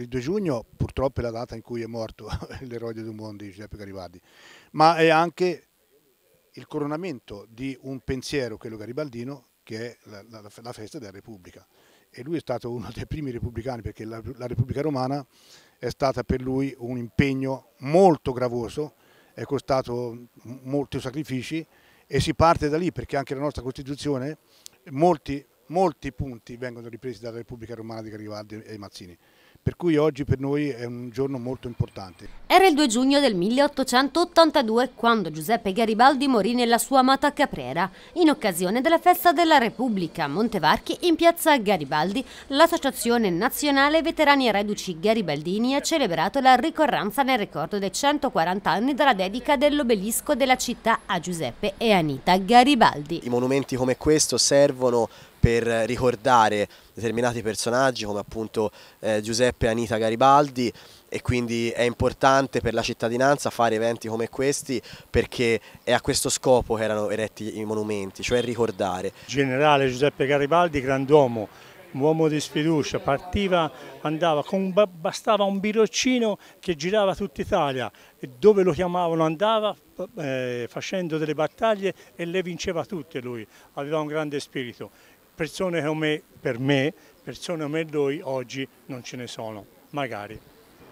il 2 giugno purtroppo è la data in cui è morto l'eroe di un mondo di Giuseppe Garibaldi, ma è anche il coronamento di un pensiero, quello garibaldino, che è la, la, la festa della Repubblica. E lui è stato uno dei primi repubblicani perché la, la Repubblica Romana è stata per lui un impegno molto gravoso, è costato molti sacrifici e si parte da lì perché anche la nostra Costituzione molti, molti punti vengono ripresi dalla Repubblica Romana di Garibaldi e Mazzini per cui oggi per noi è un giorno molto importante. Era il 2 giugno del 1882 quando Giuseppe Garibaldi morì nella sua amata Caprera. In occasione della festa della Repubblica a Montevarchi, in piazza Garibaldi, l'Associazione Nazionale Veterani Reduci Garibaldini ha celebrato la ricorrenza nel ricordo dei 140 anni dalla dedica dell'obelisco della città a Giuseppe e Anita Garibaldi. I monumenti come questo servono per ricordare determinati personaggi come appunto eh, Giuseppe Anita Garibaldi e quindi è importante per la cittadinanza fare eventi come questi perché è a questo scopo che erano eretti i monumenti, cioè ricordare. Generale Giuseppe Garibaldi, grand'uomo, un uomo di sfiducia, partiva, andava, con, bastava un biroccino che girava tutta Italia e dove lo chiamavano andava eh, facendo delle battaglie e le vinceva tutte lui, aveva un grande spirito Persone come per me, persone come noi oggi non ce ne sono, magari.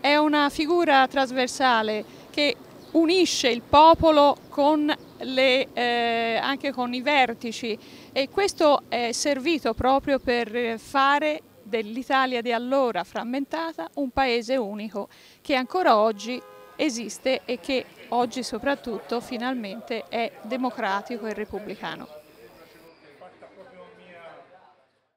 È una figura trasversale che unisce il popolo con le, eh, anche con i vertici e questo è servito proprio per fare dell'Italia di allora frammentata un paese unico che ancora oggi esiste e che oggi soprattutto finalmente è democratico e repubblicano.